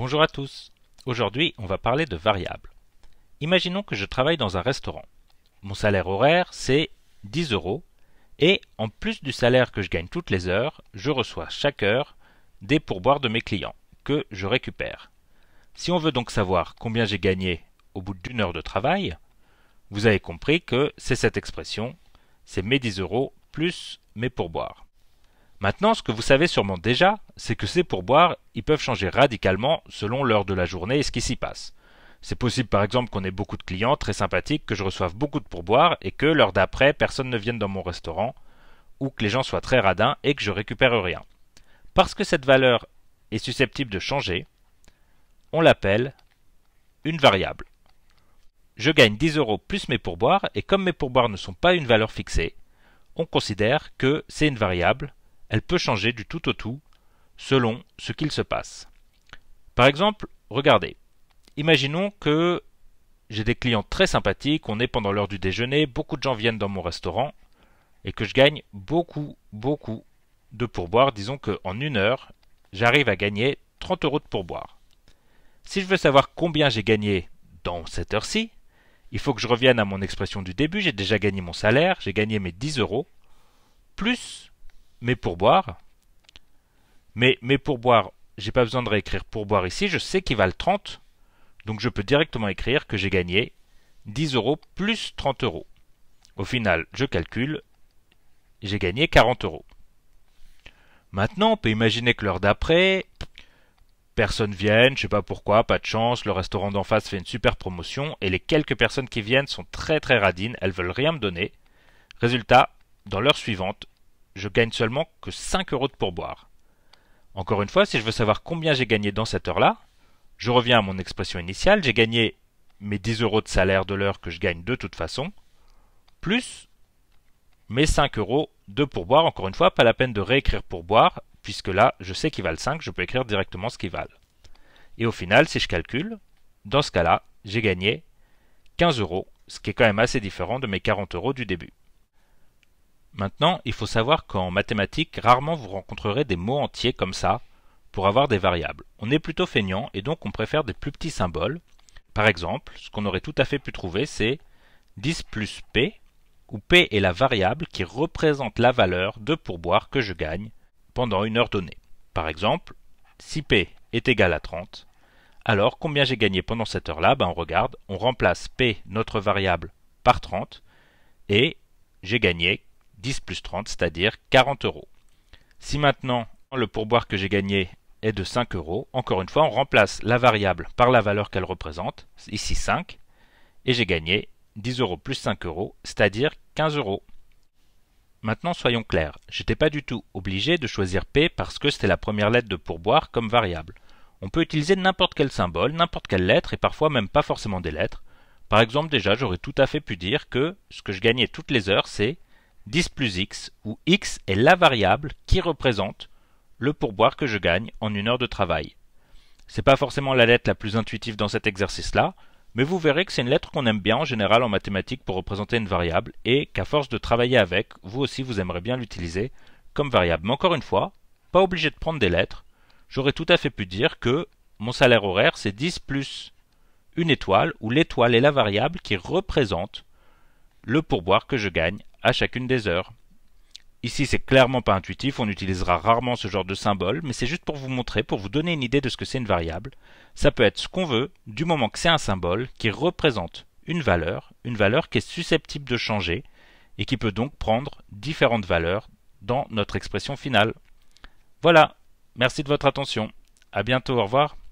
Bonjour à tous. Aujourd'hui, on va parler de variables. Imaginons que je travaille dans un restaurant. Mon salaire horaire, c'est 10 euros. Et en plus du salaire que je gagne toutes les heures, je reçois chaque heure des pourboires de mes clients que je récupère. Si on veut donc savoir combien j'ai gagné au bout d'une heure de travail, vous avez compris que c'est cette expression, c'est mes 10 euros plus mes pourboires. Maintenant, ce que vous savez sûrement déjà, c'est que ces pourboires, ils peuvent changer radicalement selon l'heure de la journée et ce qui s'y passe. C'est possible par exemple qu'on ait beaucoup de clients très sympathiques, que je reçoive beaucoup de pourboires et que l'heure d'après, personne ne vienne dans mon restaurant, ou que les gens soient très radins et que je récupère rien. Parce que cette valeur est susceptible de changer, on l'appelle une variable. Je gagne 10 euros plus mes pourboires et comme mes pourboires ne sont pas une valeur fixée, on considère que c'est une variable elle peut changer du tout au tout selon ce qu'il se passe. Par exemple, regardez, imaginons que j'ai des clients très sympathiques, on est pendant l'heure du déjeuner, beaucoup de gens viennent dans mon restaurant, et que je gagne beaucoup, beaucoup de pourboire. Disons qu'en une heure, j'arrive à gagner 30 euros de pourboire. Si je veux savoir combien j'ai gagné dans cette heure-ci, il faut que je revienne à mon expression du début, j'ai déjà gagné mon salaire, j'ai gagné mes 10 euros, plus mes pourboires. Mais mes pourboires, j'ai pas besoin de réécrire pourboire ici, je sais qu'ils valent 30. Donc je peux directement écrire que j'ai gagné 10 euros plus 30 euros. Au final, je calcule, j'ai gagné 40 euros. Maintenant, on peut imaginer que l'heure d'après, personne vienne, je sais pas pourquoi, pas de chance, le restaurant d'en face fait une super promotion et les quelques personnes qui viennent sont très très radines, elles veulent rien me donner. Résultat, dans l'heure suivante, je gagne seulement que 5 euros de pourboire. Encore une fois, si je veux savoir combien j'ai gagné dans cette heure-là, je reviens à mon expression initiale, j'ai gagné mes 10 euros de salaire de l'heure que je gagne de toute façon, plus mes 5 euros de pourboire, encore une fois, pas la peine de réécrire pourboire, puisque là, je sais qu'ils valent 5, je peux écrire directement ce qu'ils valent. Et au final, si je calcule, dans ce cas-là, j'ai gagné 15 euros, ce qui est quand même assez différent de mes 40 euros du début. Maintenant, il faut savoir qu'en mathématiques, rarement vous rencontrerez des mots entiers comme ça pour avoir des variables. On est plutôt feignant et donc on préfère des plus petits symboles. Par exemple, ce qu'on aurait tout à fait pu trouver, c'est 10 plus P, où P est la variable qui représente la valeur de pourboire que je gagne pendant une heure donnée. Par exemple, si P est égal à 30, alors combien j'ai gagné pendant cette heure-là ben, On regarde, on remplace P, notre variable, par 30, et j'ai gagné 10 plus 30, c'est-à-dire 40 euros. Si maintenant le pourboire que j'ai gagné est de 5 euros, encore une fois, on remplace la variable par la valeur qu'elle représente, ici 5, et j'ai gagné 10 euros plus 5 euros, c'est-à-dire 15 euros. Maintenant, soyons clairs, n'étais pas du tout obligé de choisir P parce que c'était la première lettre de pourboire comme variable. On peut utiliser n'importe quel symbole, n'importe quelle lettre et parfois même pas forcément des lettres. Par exemple, déjà, j'aurais tout à fait pu dire que ce que je gagnais toutes les heures, c'est 10 plus x, où x est la variable qui représente le pourboire que je gagne en une heure de travail. C'est pas forcément la lettre la plus intuitive dans cet exercice-là, mais vous verrez que c'est une lettre qu'on aime bien en général en mathématiques pour représenter une variable et qu'à force de travailler avec, vous aussi vous aimerez bien l'utiliser comme variable. Mais encore une fois, pas obligé de prendre des lettres, j'aurais tout à fait pu dire que mon salaire horaire c'est 10 plus une étoile où l'étoile est la variable qui représente le pourboire que je gagne à chacune des heures. Ici, c'est clairement pas intuitif, on utilisera rarement ce genre de symbole, mais c'est juste pour vous montrer, pour vous donner une idée de ce que c'est une variable. Ça peut être ce qu'on veut, du moment que c'est un symbole qui représente une valeur, une valeur qui est susceptible de changer, et qui peut donc prendre différentes valeurs dans notre expression finale. Voilà, merci de votre attention. À bientôt, au revoir.